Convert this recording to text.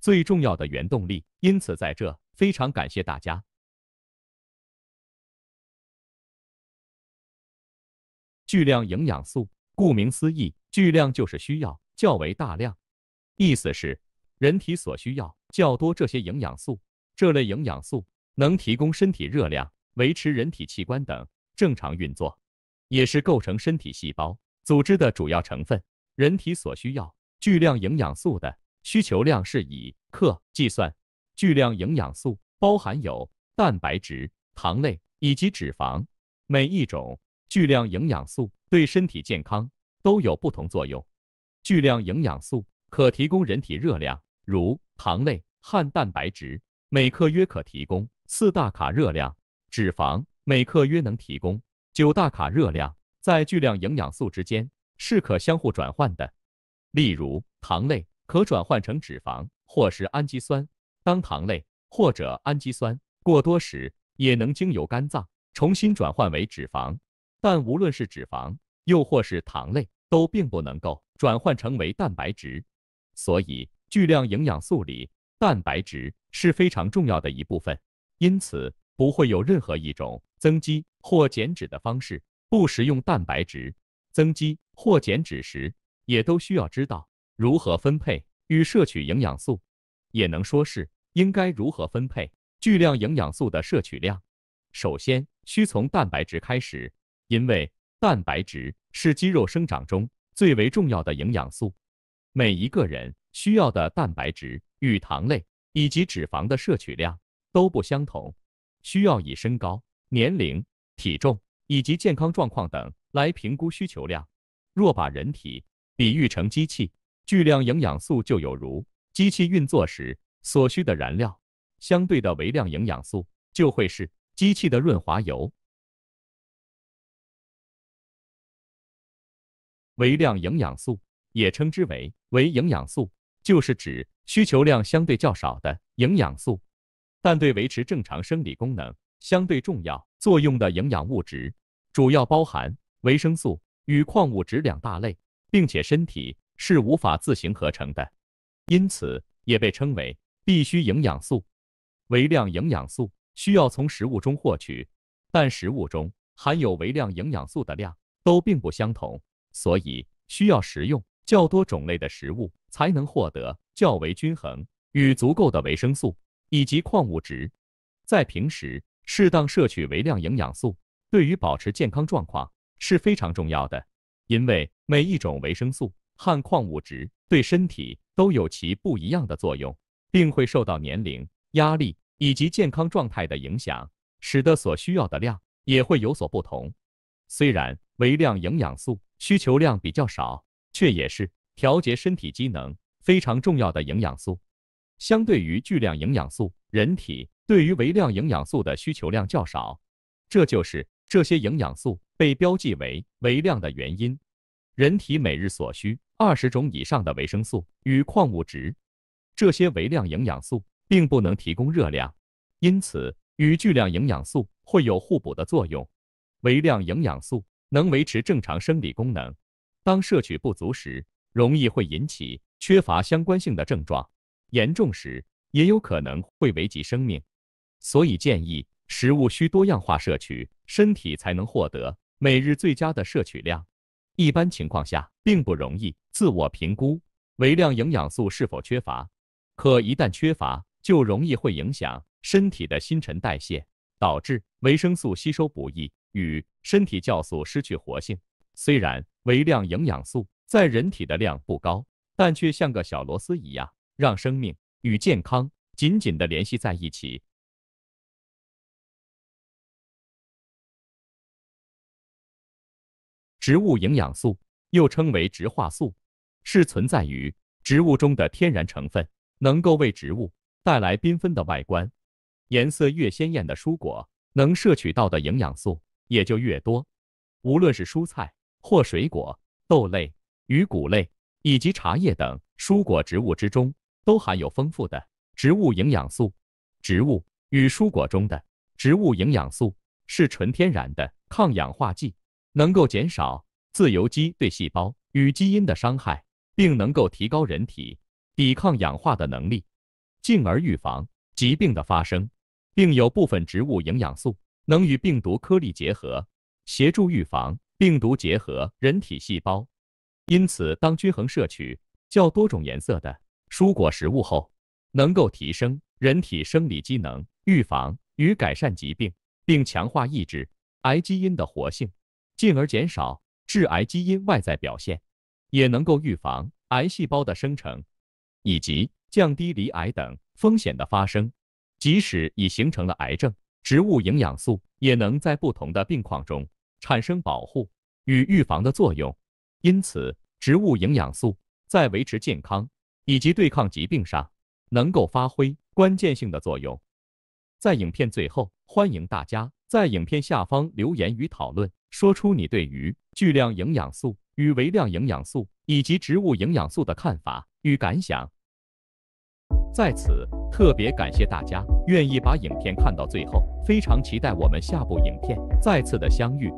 最重要的原动力，因此在这非常感谢大家。巨量营养素，顾名思义，巨量就是需要较为大量，意思是人体所需要较多这些营养素。这类营养素能提供身体热量，维持人体器官等正常运作，也是构成身体细胞组织的主要成分。人体所需要巨量营养素的需求量是以。克计算，巨量营养素包含有蛋白质、糖类以及脂肪。每一种巨量营养素对身体健康都有不同作用。巨量营养素可提供人体热量，如糖类、含蛋白质，每克约可提供四大卡热量；脂肪每克约能提供九大卡热量。在巨量营养素之间是可相互转换的，例如糖类可转换成脂肪。或是氨基酸当糖类或者氨基酸过多时，也能经由肝脏重新转换为脂肪。但无论是脂肪又或是糖类，都并不能够转换成为蛋白质。所以，巨量营养素里蛋白质是非常重要的一部分。因此，不会有任何一种增肌或减脂的方式不食用蛋白质。增肌或减脂时，也都需要知道如何分配。与摄取营养素，也能说是应该如何分配巨量营养素的摄取量。首先需从蛋白质开始，因为蛋白质是肌肉生长中最为重要的营养素。每一个人需要的蛋白质、与糖类以及脂肪的摄取量都不相同，需要以身高、年龄、体重以及健康状况等来评估需求量。若把人体比喻成机器，巨量营养素就有如机器运作时所需的燃料，相对的微量营养素就会是机器的润滑油。微量营养素也称之为微营养素，就是指需求量相对较少的营养素，但对维持正常生理功能相对重要作用的营养物质，主要包含维生素与矿物质两大类，并且身体。是无法自行合成的，因此也被称为必需营养素。微量营养素需要从食物中获取，但食物中含有微量营养素的量都并不相同，所以需要食用较多种类的食物才能获得较为均衡与足够的维生素以及矿物质。在平时适当摄取微量营养素，对于保持健康状况是非常重要的，因为每一种维生素。含矿物质对身体都有其不一样的作用，并会受到年龄、压力以及健康状态的影响，使得所需要的量也会有所不同。虽然微量营养素需求量比较少，却也是调节身体机能非常重要的营养素。相对于巨量营养素，人体对于微量营养素的需求量较少，这就是这些营养素被标记为微量的原因。人体每日所需。二十种以上的维生素与矿物质，这些微量营养素并不能提供热量，因此与巨量营养素会有互补的作用。微量营养素能维持正常生理功能，当摄取不足时，容易会引起缺乏相关性的症状，严重时也有可能会危及生命。所以建议食物需多样化摄取，身体才能获得每日最佳的摄取量。一般情况下，并不容易自我评估微量营养素是否缺乏，可一旦缺乏，就容易会影响身体的新陈代谢，导致维生素吸收不易与身体酵素失去活性。虽然微量营养素在人体的量不高，但却像个小螺丝一样，让生命与健康紧紧地联系在一起。植物营养素，又称为植化素，是存在于植物中的天然成分，能够为植物带来缤纷的外观。颜色越鲜艳的蔬果，能摄取到的营养素也就越多。无论是蔬菜或水果、豆类、鱼谷类以及茶叶等蔬果植物之中，都含有丰富的植物营养素。植物与蔬果中的植物营养素是纯天然的抗氧化剂。能够减少自由基对细胞与基因的伤害，并能够提高人体抵抗氧化的能力，进而预防疾病的发生。并有部分植物营养素能与病毒颗粒结合，协助预防病毒结合人体细胞。因此，当均衡摄取较多种颜色的蔬果食物后，能够提升人体生理机能，预防与改善疾病，并强化抑制癌基因的活性。进而减少致癌基因外在表现，也能够预防癌细胞的生成，以及降低离癌等风险的发生。即使已形成了癌症，植物营养素也能在不同的病况中产生保护与预防的作用。因此，植物营养素在维持健康以及对抗疾病上，能够发挥关键性的作用。在影片最后，欢迎大家在影片下方留言与讨论。说出你对于巨量营养素与微量营养素以及植物营养素的看法与感想。在此特别感谢大家愿意把影片看到最后，非常期待我们下部影片再次的相遇。